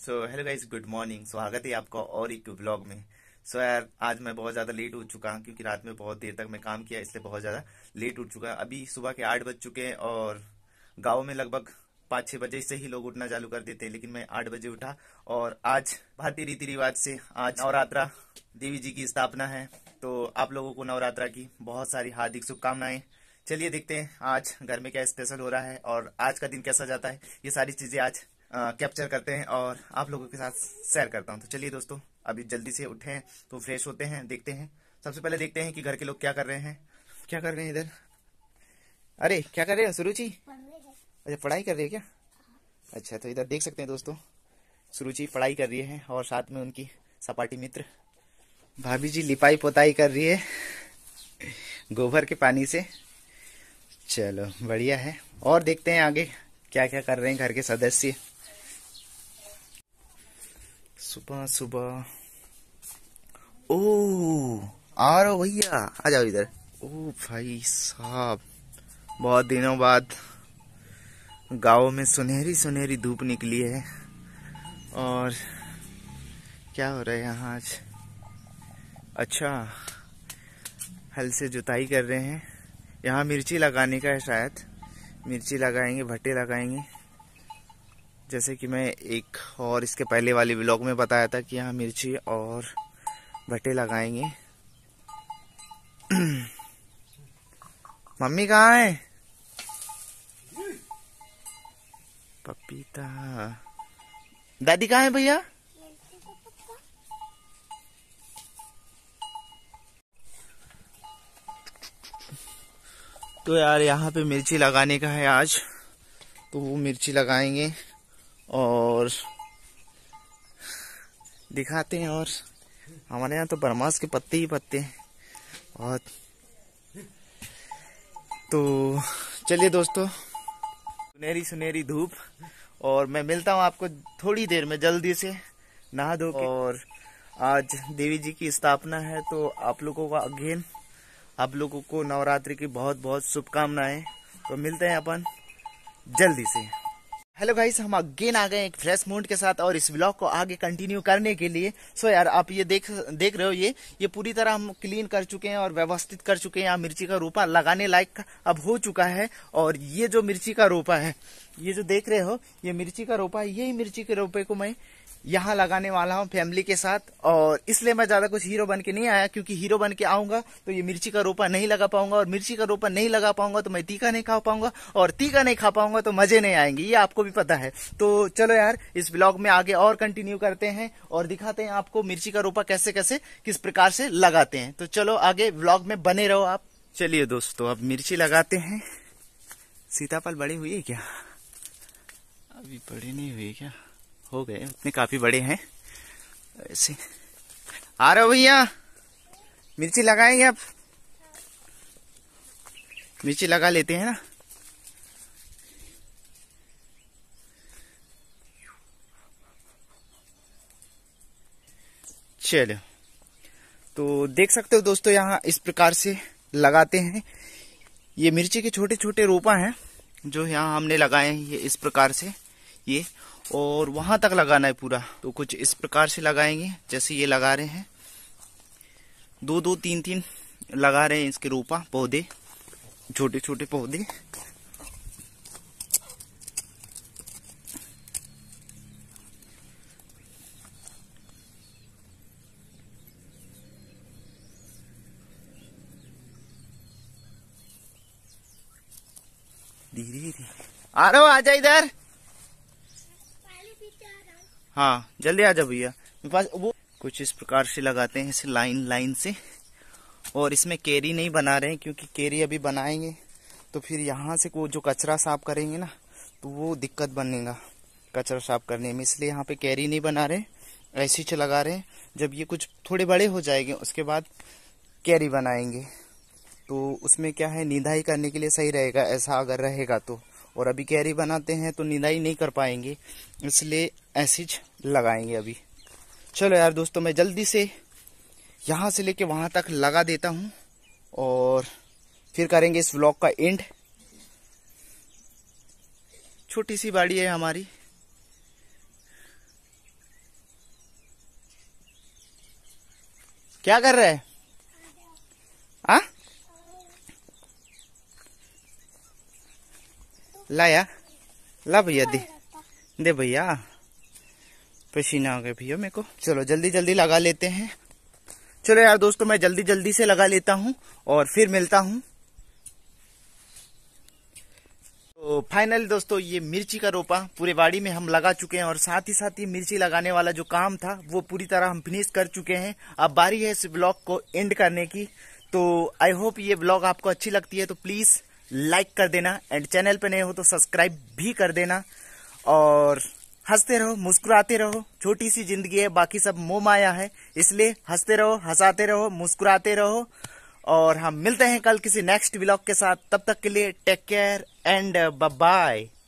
सो hello guys good morning स्वागत है आपका और एक ब्लॉग में सो so, यार आज मैं बहुत ज़्यादा लेट उठ चुका हूँ क्योंकि रात में बहुत देर तक मैं काम किया इसलिए बहुत ज़्यादा लेट उठ चुका अभी सुबह के आठ बज चुके हैं और गाँव में लगभग पाँच छह बजे से ही लोग उठना चालू कर देते हैं लेकिन मैं आठ बजे उठा और आज भारतीय रीति रिवाज से आज नवरात्रा देवी जी की स्थापना है तो आप लोगों को नवरात्रा की बहुत सारी हार्दिक शुभकामनाएं चलिए देखते हैं आज घर में क्या स्पेशल हो रहा है और आज का दिन कैसा जाता है ये सारी चीज़ें आज कैप्चर करते हैं और आप लोगों के साथ शेयर करता हूँ तो चलिए दोस्तों अभी जल्दी से उठे हैं तो फ्रेश होते हैं देखते हैं सबसे पहले देखते हैं कि घर के लोग क्या कर रहे हैं क्या कर रहे हैं इधर अरे क्या कर रहे हैं सुरुचि अच्छा पढ़ाई कर रही है क्या अच्छा तो इधर देख सकते हैं दोस्तों सुरुचि पढ़ाई कर रही है और साथ में उनकी सपाटी मित्र भाभी जी लिपाई पोताई कर रही है गोबर के पानी से चलो बढ़िया है और देखते हैं आगे क्या क्या कर रहे हैं घर के सदस्य सुबह सुबह ओ आ रहा भैया आ जाओ इधर ओ भाई साहब बहुत दिनों बाद गाँव में सुनहरी सुनहरी धूप निकली है और क्या हो रहा है यहाँ आज अच्छा हल से जुताई कर रहे हैं यहाँ मिर्ची लगाने का है शायद मिर्ची लगाएंगे भट्टे लगाएंगे जैसे कि मैं एक और इसके पहले वाले ब्लॉग में बताया था कि यहाँ मिर्ची और भट्टे लगाएंगे मम्मी कहाँ है पपीता दादी कहाँ है भैया तो यार यहाँ पे मिर्ची लगाने का है आज तो वो मिर्ची लगाएंगे और दिखाते हैं और हमारे यहाँ तो बरमास के पत्ते ही पत्ते हैं बहुत तो चलिए दोस्तों सुनहरी सुनहरी धूप और मैं मिलता हूँ आपको थोड़ी देर में जल्दी से नहा धो और आज देवी जी की स्थापना है तो आप लोगों का अगेन आप लोगों को नवरात्रि की बहुत बहुत शुभकामनाएं तो मिलते हैं अपन जल्दी से हेलो गाइस हम अगेन आ गए एक फ्रेश मूड के साथ और इस ब्लॉग को आगे कंटिन्यू करने के लिए सो so यार आप ये देख देख रहे हो ये ये पूरी तरह हम क्लीन कर चुके हैं और व्यवस्थित कर चुके हैं यहाँ मिर्ची का रोपा लगाने लायक अब हो चुका है और ये जो मिर्ची का रोपा है ये जो देख रहे हो ये मिर्ची का रोपा ये ही मिर्ची के रोपे को मैं यहाँ लगाने वाला हूँ फैमिली के साथ और इसलिए मैं ज्यादा कुछ हीरो बन के नहीं आया क्योंकि हीरो बन के आऊंगा तो ये मिर्ची का रोपा नहीं लगा पाऊंगा और मिर्ची का रोपा नहीं लगा पाऊंगा तो मैं तीखा नहीं खा पाऊंगा और तीखा नहीं खा पाऊंगा तो मजे नहीं आएंगे ये आपको भी पता है तो चलो यार इस ब्लॉग में आगे और कंटिन्यू करते हैं और दिखाते हैं आपको मिर्ची का रोपा कैसे कैसे किस प्रकार से लगाते हैं तो चलो आगे ब्लॉग में बने रहो आप चलिए दोस्तों अब मिर्ची लगाते हैं सीतापल बड़ी हुई है क्या अभी बड़ी नहीं हुई क्या हो गए इतने काफी बड़े हैं ऐसे आ रहे हो भैया मिर्ची लगाएंगे आप मिर्ची लगा लेते हैं ना चलो तो देख सकते हो दोस्तों यहाँ इस प्रकार से लगाते हैं ये मिर्ची के छोटे छोटे रोपा हैं जो यहाँ हमने लगाए हैं ये इस प्रकार से ये और वहां तक लगाना है पूरा तो कुछ इस प्रकार से लगाएंगे जैसे ये लगा रहे हैं दो दो तीन तीन लगा रहे हैं इसके रोपा पौधे छोटे छोटे पौधे धीरे धीरे आ रहा आ जा इधर हाँ जल्दी आ जाओ भैया मेरे पास वो कुछ इस प्रकार से लगाते हैं इसे लाइन लाइन से और इसमें केरी नहीं बना रहे हैं क्योंकि केरी अभी बनाएंगे तो फिर यहाँ से वो जो कचरा साफ करेंगे ना तो वो दिक्कत बनेगा कचरा साफ करने में इसलिए यहाँ पे कैरी नहीं बना रहे ऐसी ही लगा रहे जब ये कुछ थोड़े बड़े हो जाएंगे उसके बाद कैरी बनाएंगे तो उसमें क्या है निंदाई करने के लिए सही रहेगा ऐसा अगर रहेगा तो और अभी कैरी बनाते हैं तो निदाई नहीं कर पाएंगे इसलिए एसिज लगाएंगे अभी चलो यार दोस्तों मैं जल्दी से यहाँ से लेके वहाँ तक लगा देता हूँ और फिर करेंगे इस व्लॉग का एंड छोटी सी बाड़ी है हमारी क्या कर रहा है लाया ला भैया दे दे भैया पसीना हो गया भैया मेरे को चलो जल्दी जल्दी लगा लेते हैं चलो यार दोस्तों मैं जल्दी जल्दी से लगा लेता हूँ और फिर मिलता हूँ तो फाइनली दोस्तों ये मिर्ची का रोपा पूरे बाड़ी में हम लगा चुके हैं और साथ ही साथ ये मिर्ची लगाने वाला जो काम था वो पूरी तरह हम फिनिश कर चुके हैं अब बारी है इस ब्लॉग को एंड करने की तो आई होप ये ब्लॉग आपको अच्छी लगती है तो प्लीज़ लाइक कर देना एंड चैनल पे नए हो तो सब्सक्राइब भी कर देना और हंसते रहो मुस्कुराते रहो छोटी सी जिंदगी है बाकी सब मोह माया है इसलिए हंसते रहो हंसाते रहो मुस्कुराते रहो और हम मिलते हैं कल किसी नेक्स्ट ब्लॉग के साथ तब तक के लिए टेक केयर एंड बाय